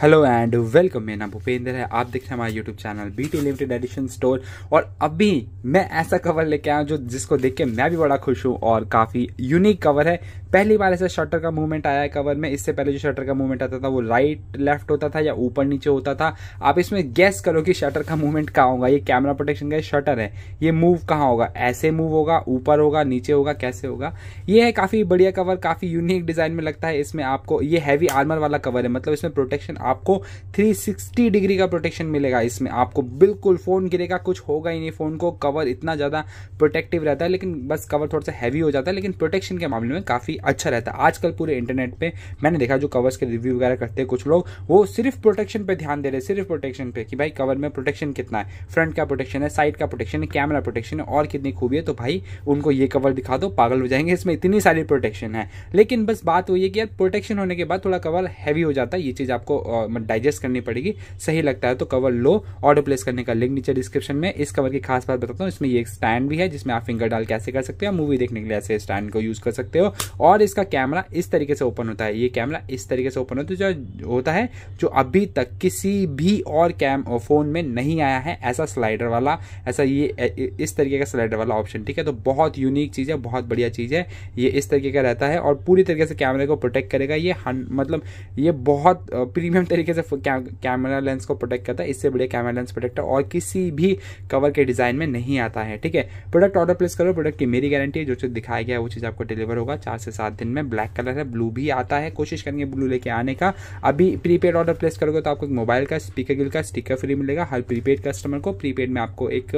hello and welcome मेरा नाम भूपेंद्र है आप देख रहे हैं हमारे YouTube channel B T limited edition store और अभी मैं ऐसा कवर लेके आया जो जिसको देख के मैं भी बड़ा खुश हूँ और काफ़ी यूनिक कवर है पहली बार ऐसा शटर का मूवमेंट आया है कवर में इससे पहले जो शटर का मूवमेंट आता था वो राइट लेफ्ट होता था या ऊपर नीचे होता था आप इसमें गैस करो कि शटर का मूवमेंट कहाँ होगा ये कैमरा प्रोटेक्शन का शटर है ये मूव कहाँ होगा ऐसे मूव होगा ऊपर होगा नीचे होगा कैसे होगा ये है काफ़ी बढ़िया कवर काफ़ी यूनिक डिज़ाइन में लगता है इसमें आपको ये हैवी आर्मर वाला कवर है मतलब इसमें प्रोटेक्शन आपको थ्री डिग्री का प्रोटेक्शन मिलेगा इसमें आपको बिल्कुल फ़ोन गिरेगा कुछ होगा ही नहीं फ़ोन को कवर इतना ज़्यादा प्रोटेक्टिव रहता है लेकिन बस कवर थोड़ा सा हैवी हो जाता है लेकिन प्रोटेक्शन के मामले में काफ़ी अच्छा रहता है आजकल पूरे इंटरनेट पे मैंने देखा जो कवर्स के रिव्यू वगैरह करते हैं कुछ लोग वो सिर्फ प्रोटेक्शन पे ध्यान दे रहे हैं सिर्फ प्रोटेक्शन पे कि भाई कवर में प्रोटेक्शन कितना है फ्रंट का प्रोटेक्शन है साइड का प्रोटेक्शन है कैमरा प्रोटेक्शन है और कितनी खूबी है तो भाई उनको ये कवर दिखा दो पागल हो जाएंगे इसमें इतनी सारी प्रोटेक्शन है लेकिन बस बात वही है कि यार प्रोटेक्शन होने के बाद थोड़ा कवर हैवी हो जाता है ये चीज़ आपको डाइजेस्ट करनी पड़ेगी सही लगता है तो कवर लो ऑर्डर प्लेस करने का लिंक नीचे डिस्क्रिप्शन में इस कवर की खास बात बताता हूँ इसमें ये एक स्टैंड भी है जिसमें आप फिंगर डाल कैसे कर सकते हो मूवी देखने के लिए ऐसे स्टैंड को यूज़ कर सकते हो और और इसका कैमरा इस तरीके से ओपन होता है ये कैमरा इस तरीके से ओपन होता है जो होता है जो अभी तक किसी भी और कैम फ़ोन में नहीं आया है ऐसा स्लाइडर वाला ऐसा ये इस तरीके का स्लाइडर वाला ऑप्शन ठीक है तो बहुत यूनिक चीज़ है बहुत बढ़िया चीज़ है ये इस तरीके का रहता है और पूरी तरीके से कैमरे को प्रोटेक्ट करेगा ये मतलब ये बहुत प्रीमियम तरीके से कैमरा लेंस को प्रोटेक्ट करता है इससे बढ़िया कैमरा लेंस प्रोटेक्टर और किसी भी कवर के डिज़ाइन में नहीं आता है ठीक है प्रोडक्ट ऑर्डर प्लेस करो प्रोडक्ट की मेरी गारंटी है जो चीज़ दिखाया गया वो चीज़ आपको डिलीवर होगा चार से सात दिन में ब्लैक कलर है ब्लू भी आता है कोशिश करेंगे ब्लू लेके आने का अभी प्रीपेड ऑर्डर प्लेस करोगे तो आपको मोबाइल का स्पीकर गिल का स्टिकर फ्री मिलेगा हर प्रीपेड कस्टमर को प्रीपेड में आपको एक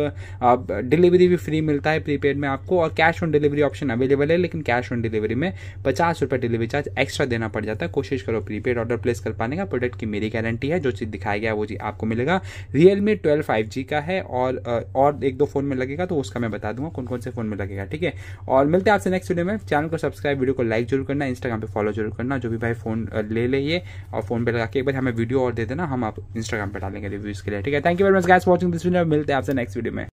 डिलीवरी भी फ्री मिलता है प्रीपेड में आपको और cash on delivery option available है लेकिन कैश ऑन डिलीवरी में पचास रुपये डिलीवरी चार्ज एक्स्ट्रा देना पड़ जाता है कोशिश करो प्रीपेड ऑर्डर प्लेस कर पाने का प्रोडक्ट की मेरी गारंटी है जो चीज़ दिखाया गया है वो चीज़ आपको मिलेगा Realme twelve five G का है और और एक दो फोन में लगेगा तो उसका मैं बता दूंगा कौन कौन से फोन में लगेगा ठीक है और मिलते हैं आपसे नेक्स्ट वीडियो में चैनल को सब्सक्राइब वीडियो को लाइक जरूर करना इंस्टाग्राम पे फॉलो जरूर करना जो भी भाई फोन ले ले और फोन पे लगा के एक बार हमें वीडियो और दे देना हम आप इंस्टाग्राम पे डालेंगे रिव्यूज के लिए ठीक है thank you very much guys watching this video मिलते हैं आपसे नेक्स्ट वीडियो में